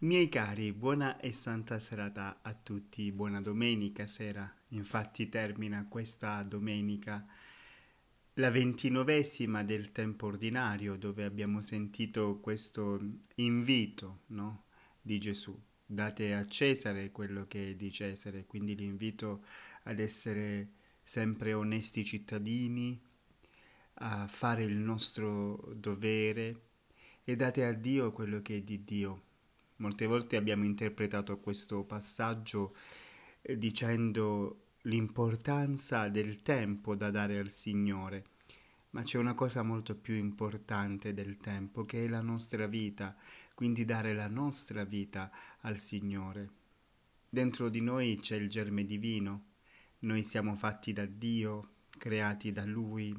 Miei cari, buona e santa serata a tutti, buona domenica sera, infatti termina questa domenica la ventinovesima del tempo ordinario dove abbiamo sentito questo invito no? di Gesù. Date a Cesare quello che è di Cesare, quindi l'invito ad essere sempre onesti cittadini, a fare il nostro dovere e date a Dio quello che è di Dio Molte volte abbiamo interpretato questo passaggio eh, dicendo l'importanza del tempo da dare al Signore, ma c'è una cosa molto più importante del tempo che è la nostra vita, quindi dare la nostra vita al Signore. Dentro di noi c'è il germe divino, noi siamo fatti da Dio, creati da Lui,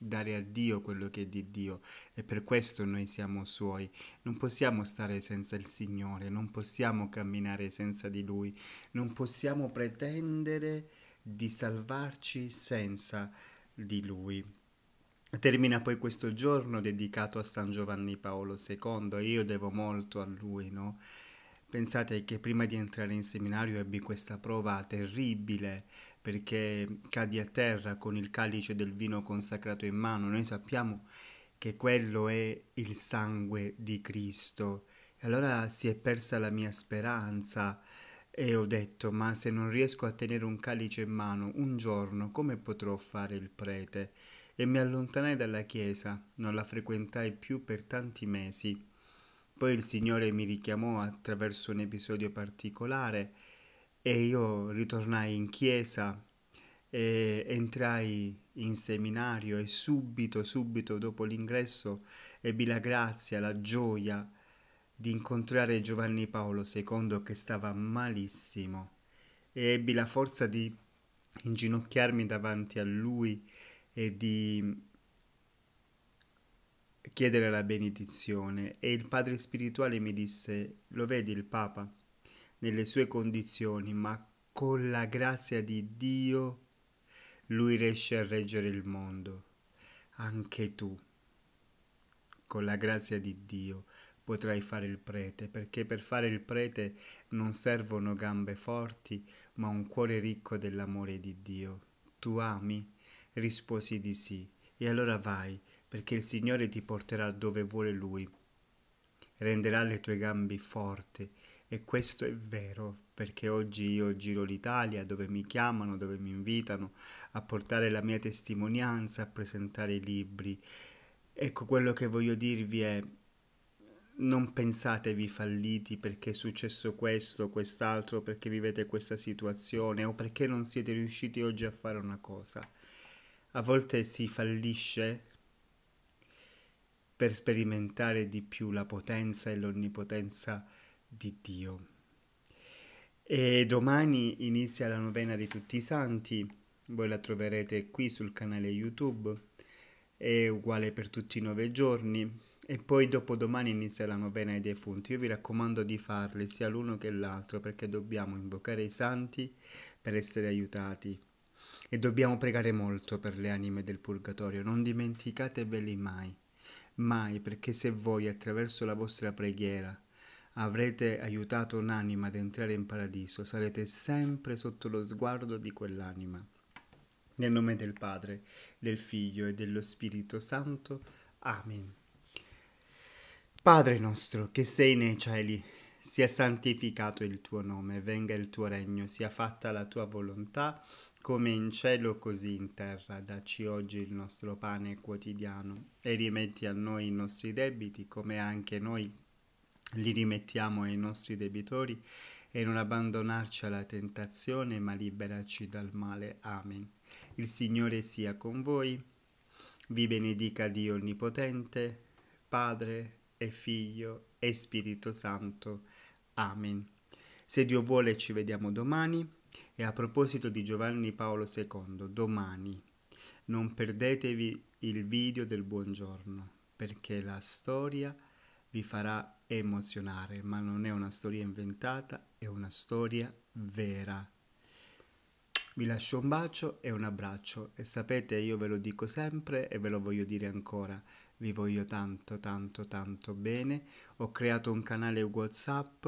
dare a Dio quello che è di Dio e per questo noi siamo suoi. Non possiamo stare senza il Signore, non possiamo camminare senza di Lui, non possiamo pretendere di salvarci senza di Lui. Termina poi questo giorno dedicato a San Giovanni Paolo II e io devo molto a lui, no? Pensate che prima di entrare in seminario ebbi questa prova terribile perché cadi a terra con il calice del vino consacrato in mano. Noi sappiamo che quello è il sangue di Cristo. E allora si è persa la mia speranza e ho detto, ma se non riesco a tenere un calice in mano un giorno, come potrò fare il prete? E mi allontanai dalla chiesa, non la frequentai più per tanti mesi. Poi il Signore mi richiamò attraverso un episodio particolare e io ritornai in chiesa, entrai in seminario e subito, subito dopo l'ingresso ebbi la grazia, la gioia di incontrare Giovanni Paolo II che stava malissimo e ebbi la forza di inginocchiarmi davanti a lui e di chiedere la benedizione e il padre spirituale mi disse lo vedi il Papa nelle sue condizioni, ma con la grazia di Dio lui riesce a reggere il mondo. Anche tu, con la grazia di Dio, potrai fare il prete, perché per fare il prete non servono gambe forti, ma un cuore ricco dell'amore di Dio. Tu ami? Risposi di sì. E allora vai, perché il Signore ti porterà dove vuole Lui renderà le tue gambe forti. E questo è vero, perché oggi io giro l'Italia dove mi chiamano, dove mi invitano a portare la mia testimonianza, a presentare i libri. Ecco quello che voglio dirvi è non pensatevi falliti perché è successo questo, quest'altro, perché vivete questa situazione o perché non siete riusciti oggi a fare una cosa. A volte si fallisce per sperimentare di più la potenza e l'onnipotenza di Dio. E domani inizia la novena di tutti i santi, voi la troverete qui sul canale YouTube, è uguale per tutti i nove giorni e poi dopodomani inizia la novena ai defunti. Io vi raccomando di farle sia l'uno che l'altro perché dobbiamo invocare i santi per essere aiutati e dobbiamo pregare molto per le anime del purgatorio, non dimenticateveli mai mai, perché se voi attraverso la vostra preghiera avrete aiutato un'anima ad entrare in paradiso, sarete sempre sotto lo sguardo di quell'anima. Nel nome del Padre, del Figlio e dello Spirito Santo. Amen. Padre nostro che sei nei cieli, sia santificato il tuo nome, venga il tuo regno, sia fatta la tua volontà come in cielo così in terra, dacci oggi il nostro pane quotidiano e rimetti a noi i nostri debiti come anche noi li rimettiamo ai nostri debitori e non abbandonarci alla tentazione ma liberarci dal male. Amen. Il Signore sia con voi, vi benedica Dio Onnipotente, Padre e Figlio e Spirito Santo. Amen. Se Dio vuole ci vediamo domani e a proposito di Giovanni Paolo II, domani non perdetevi il video del buongiorno, perché la storia vi farà emozionare, ma non è una storia inventata, è una storia vera. Vi lascio un bacio e un abbraccio e sapete io ve lo dico sempre e ve lo voglio dire ancora, vi voglio tanto tanto tanto bene, ho creato un canale Whatsapp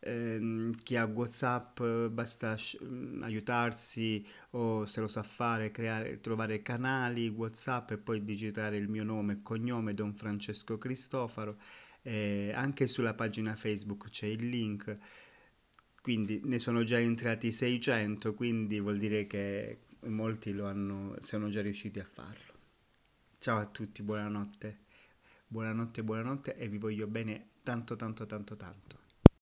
Ehm, chi ha WhatsApp eh, basta mm, aiutarsi o se lo sa fare, creare, trovare canali WhatsApp e poi digitare il mio nome e cognome Don Francesco Cristofaro. Eh, anche sulla pagina Facebook c'è il link, quindi ne sono già entrati 600, quindi vuol dire che molti lo hanno, sono già riusciti a farlo. Ciao a tutti, buonanotte, buonanotte, buonanotte e vi voglio bene tanto tanto tanto tanto.